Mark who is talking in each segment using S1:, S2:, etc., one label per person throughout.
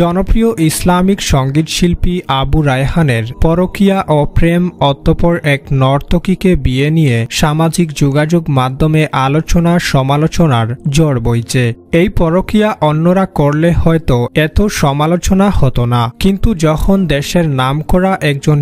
S1: জনপ্রিয় ইসলামিক সঙ্গীত শিল্পী আবু রায়হানের পরকিয়া ও প্রেম অতপর এক নর্তকীকে বিয়ে নিয়ে সামাজিক যোগাযোগ মাধ্যমে আলোচনা সমালোচনার জোর বইছে এই পরকিয়া অন্যরা করলে হয়তো এত সমালোচনা হতো না কিন্তু যখন দেশের নাম করা একজন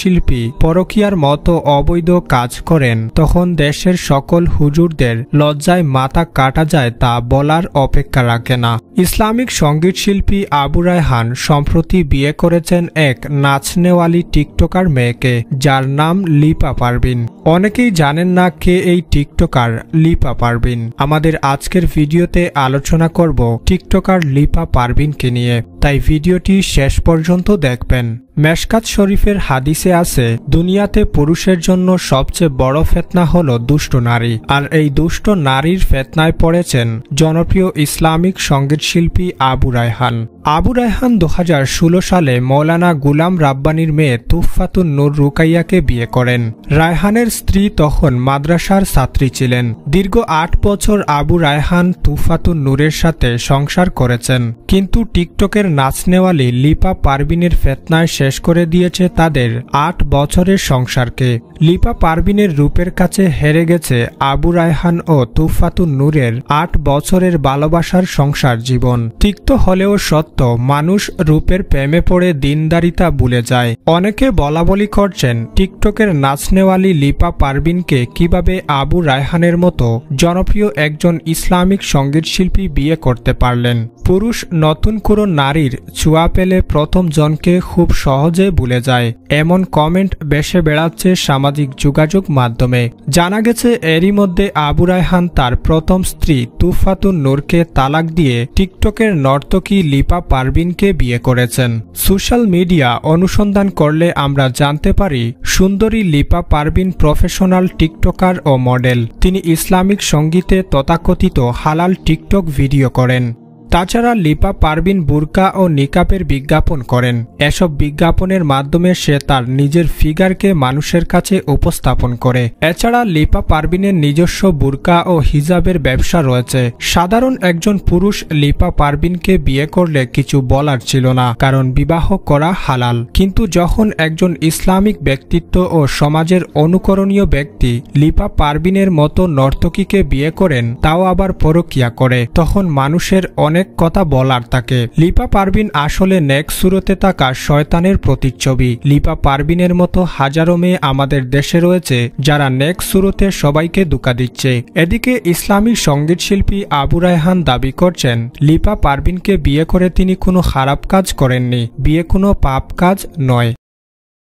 S1: শিল্পী পরকিয়ার মতো অবৈধ কাজ করেন তখন দেশের সকল হুজুরদের লজ্জায় মাথা কাটা যায় তা বলার অপেক্ষা রাখে না ইসলামিক সঙ্গীত শিল্পী আবু রায়হান সম্প্রতি বিয়ে করেছেন এক নাচনেওয়ালি টিকটকার মেয়েকে যার নাম লিপা পারবিন অনেকেই জানেন না কে এই টিকটকার লিপা পারবিন আমাদের আজকের ভিডিওতে আলোচনা করব টিকটকার লিপা পারবিনকে নিয়ে তাই ভিডিওটি শেষ পর্যন্ত দেখবেন মেশকাত শরীফের হাদিসে আছে দুনিয়াতে পুরুষের জন্য সবচেয়ে বড় ফেতনা হল দুষ্ট নারী আর এই দুষ্ট নারীর ফেতনায় পড়েছেন জনপ্রিয় ইসলামিক শিল্পী আবু রায়হান আবু রায়হান দু সালে মৌলানা গুলাম রাব্বানির মেয়ে তুফাতুন নুর রুকাইয়াকে বিয়ে করেন রায়হানের স্ত্রী তখন মাদ্রাসার ছাত্রী ছিলেন দীর্ঘ আট বছর আবু রায়হান তুফাতুন নূরের সাথে সংসার করেছেন কিন্তু টিকটকের নাচ নেওয়ালি লিপা পারবিনের ফেতনায় শেষ করে দিয়েছে তাদের আট বছরের সংসারকে লিপা পারবিনের রূপের কাছে হেরে গেছে আবু রায়হান ও তুফাতুন নূরের আট বছরের ভালোবাসার সংসার জীবন তিক্ত হলেও সত্য সত্য মানুষ রূপের প্রেমে পড়ে দিনদারিতা ভুলে যায় অনেকে বলা বলি করছেন টিকটকের নাচনেওয়ালি লিপা পারবিনকে কিভাবে আবু রায়হানের মতো জনপ্রিয় একজন ইসলামিক সঙ্গীত শিল্পী বিয়ে করতে পারলেন পুরুষ নতুন কোনো নারীর ছোঁয়া পেলে প্রথম জনকে খুব সহজে ভুলে যায় এমন কমেন্ট বেসে বেড়াচ্ছে সামাজিক যোগাযোগ মাধ্যমে জানা গেছে এরই মধ্যে আবু রায়হান তার প্রথম স্ত্রী তুফাতুন নূরকে তালাক দিয়ে টিকটকের নর্তকী লিপা পারবিনকে বিয়ে করেছেন সোশ্যাল মিডিয়া অনুসন্ধান করলে আমরা জানতে পারি সুন্দরী লিপা পারবিন প্রফেশনাল টিকটকার ও মডেল তিনি ইসলামিক সঙ্গীতে তথাকথিত হালাল টিকটক ভিডিও করেন তাছাড়া লিপা পারবিন বুরকা ও নিকাপের বিজ্ঞাপন করেন এসব বিজ্ঞাপনের মাধ্যমে সে তার নিজের ফিগারকে মানুষের কাছে উপস্থাপন করে এছাড়া লিপা পারবিনের নিজস্ব বুরকা ও হিজাবের ব্যবসা রয়েছে সাধারণ একজন পুরুষ লিপা পারবিনকে বিয়ে করলে কিছু বলার ছিল না কারণ বিবাহ করা হালাল কিন্তু যখন একজন ইসলামিক ব্যক্তিত্ব ও সমাজের অনুকরণীয় ব্যক্তি লিপা পারবিনের মতো নর্তকীকে বিয়ে করেন তাও আবার পরকিয়া করে তখন মানুষের অনেক অনেক কথা বলার থাকে লিপা পারভিন আসলে নেক সুরতে থাকা শয়তানের প্রতিচ্ছবি লিপা পারভিনের মতো হাজারো মেয়ে আমাদের দেশে রয়েছে যারা নেক সুরতে সবাইকে দোকা দিচ্ছে এদিকে ইসলামী সঙ্গীত শিল্পী আবু রায়হান দাবি করছেন লিপা পারভিনকে বিয়ে করে তিনি কোনো খারাপ কাজ করেননি বিয়ে কোনো পাপ কাজ নয়